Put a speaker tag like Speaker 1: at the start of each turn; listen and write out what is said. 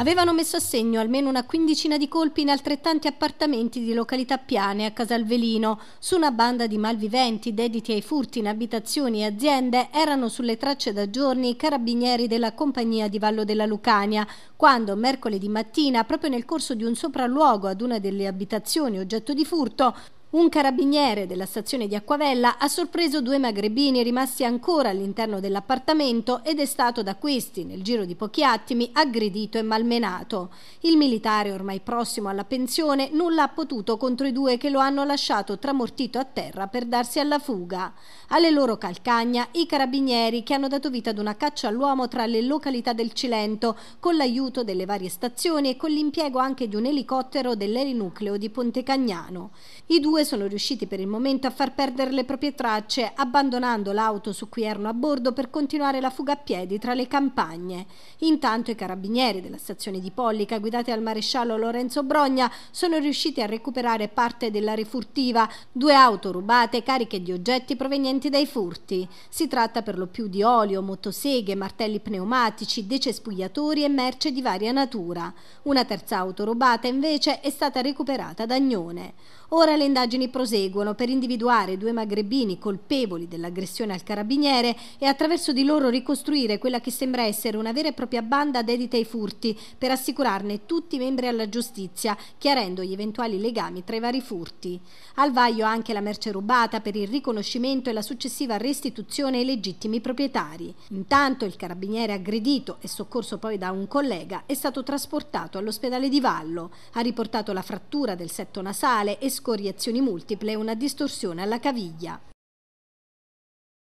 Speaker 1: Avevano messo a segno almeno una quindicina di colpi in altrettanti appartamenti di località piane a Casalvelino. Su una banda di malviventi dediti ai furti in abitazioni e aziende erano sulle tracce da giorni i carabinieri della compagnia di Vallo della Lucania, quando mercoledì mattina, proprio nel corso di un sopralluogo ad una delle abitazioni oggetto di furto, un carabiniere della stazione di Acquavella ha sorpreso due magrebini rimasti ancora all'interno dell'appartamento ed è stato da questi, nel giro di pochi attimi, aggredito e malmenato. Il militare, ormai prossimo alla pensione, nulla ha potuto contro i due che lo hanno lasciato tramortito a terra per darsi alla fuga. Alle loro calcagna i carabinieri che hanno dato vita ad una caccia all'uomo tra le località del Cilento, con l'aiuto delle varie stazioni e con l'impiego anche di un elicottero dell'erinucleo di Pontecagnano. I due due sono riusciti per il momento a far perdere le proprie tracce, abbandonando l'auto su cui erano a bordo per continuare la fuga a piedi tra le campagne. Intanto i carabinieri della stazione di Pollica, guidati dal maresciallo Lorenzo Brogna, sono riusciti a recuperare parte della rifurtiva, due auto rubate cariche di oggetti provenienti dai furti. Si tratta per lo più di olio, motoseghe, martelli pneumatici, decespugliatori e merce di varia natura. Una terza auto rubata invece è stata recuperata da Agnone. Ora le indagini indagini proseguono per individuare due magrebini colpevoli dell'aggressione al carabiniere e attraverso di loro ricostruire quella che sembra essere una vera e propria banda dedita ai furti per assicurarne tutti i membri alla giustizia, chiarendo gli eventuali legami tra i vari furti. Al vaglio anche la merce rubata per il riconoscimento e la successiva restituzione ai legittimi proprietari. Intanto il carabiniere aggredito e soccorso poi da un collega è stato trasportato all'ospedale di Vallo. Ha riportato la frattura del setto nasale e scoriazioni multiple e una distorsione alla caviglia.